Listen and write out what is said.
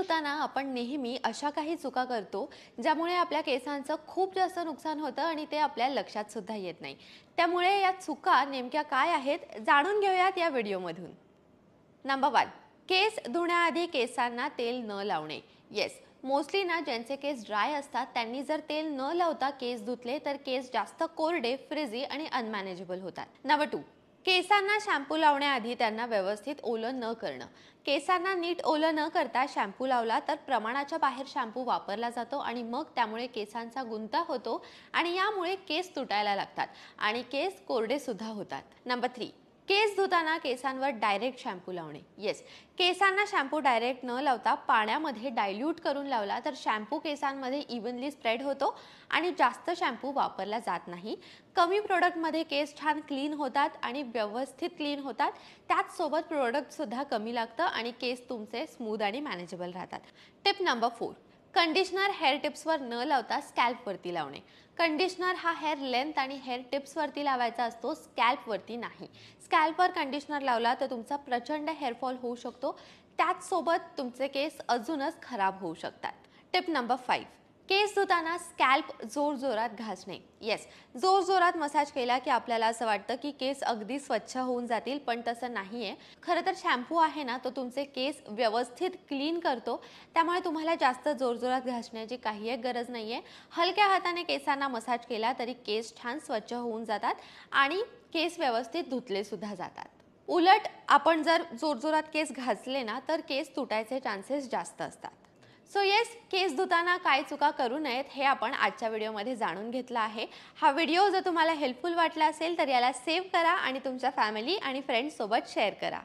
होताना आपण नेहमी अशा काही चुका करतो ज्यामुळे आपल्या केसांचं खूप जास्त नुकसान होतं आणि ते आपल्या लक्षात सुद्धा येत नाही त्यामुळे या चुका नेमक्या काय आहेत जाणून घेऊयात या व्हिडिओमधून नंबर वन केस धुण्याआधी केसांना तेल न लावणे येस मोस्टली ना ज्यांचे केस ड्राय असतात त्यांनी जर तेल न लावता केस धुतले तर केस जास्त कोरडे फ्रिजी आणि अनमॅनेजेबल होतात नंबर टू केसांना शॅम्पू लावण्याआधी त्यांना व्यवस्थित ओलं न करणं केसांना नीट ओलं न करता शॅम्पू लावला तर प्रमाणाच्या बाहेर शॅम्पू वापरला जातो आणि मग त्यामुळे केसांचा गुंता होतो आणि यामुळे केस तुटायला लागतात आणि केस कोरडे सुद्धा होतात नंबर थ्री केस धुताना केसांवर डायरेक्ट शॅम्पू लावणे येस केसांना शॅम्पू डायरेक्ट न लावता पाण्यामध्ये डायल्यूट करून लावला तर शॅम्पू केसांमध्ये इव्हनली स्प्रेड होतो आणि जास्त शॅम्पू वापरला जात नाही कमी प्रोडक्टमध्ये केस छान क्लीन होतात आणि व्यवस्थित क्लीन होतात त्याचसोबत प्रोडक्टसुद्धा कमी लागतं आणि केस तुमचे स्मूद आणि मॅनेजेबल राहतात tip number four conditioner hair टिप्सवर न लावता स्कॅल्पवरती लावणे कंडिशनर हा हेअर लेंथ आणि हेअर टिप्सवरती लावायचा असतो स्कॅल्पवरती नाही स्कॅल्पवर कंडिशनर लावला तर तुमचा प्रचंड हेअरफॉल होऊ शकतो त्याचसोबत तुमचे केस अजूनच खराब होऊ शकतात टिप नंबर फाईव्ह केस धुताना स्कॅल्प जोरजोरात घासणे येस जोरजोरात मसाज केला की आपल्याला असं वाटतं की केस अगदी स्वच्छ होऊन जातील पण तसं नाही आहे खरं तर शॅम्पू आहे ना तो तुमचे केस व्यवस्थित क्लीन करतो त्यामुळे तुम्हाला जास्त जोरजोरात घासण्याची काही एक गरज नाही आहे हलक्या हाताने केसांना मसाज केला तरी केस छान स्वच्छ होऊन जातात आणि केस व्यवस्थित धुतले सुद्धा जातात उलट आपण जर जोरजोरात केस घासले ना तर केस तुटायचे चान्सेस जास्त असतात सो येस केस धुताना काय चुका करू नयेत हे आपण आजच्या व्हिडिओमध्ये जाणून घेतलं आहे हा व्हिडिओ जर तुम्हाला हेल्पफुल वाटला असेल तर याला सेव्ह करा आणि तुमच्या फॅमिली आणि फ्रेंड्ससोबत शेअर करा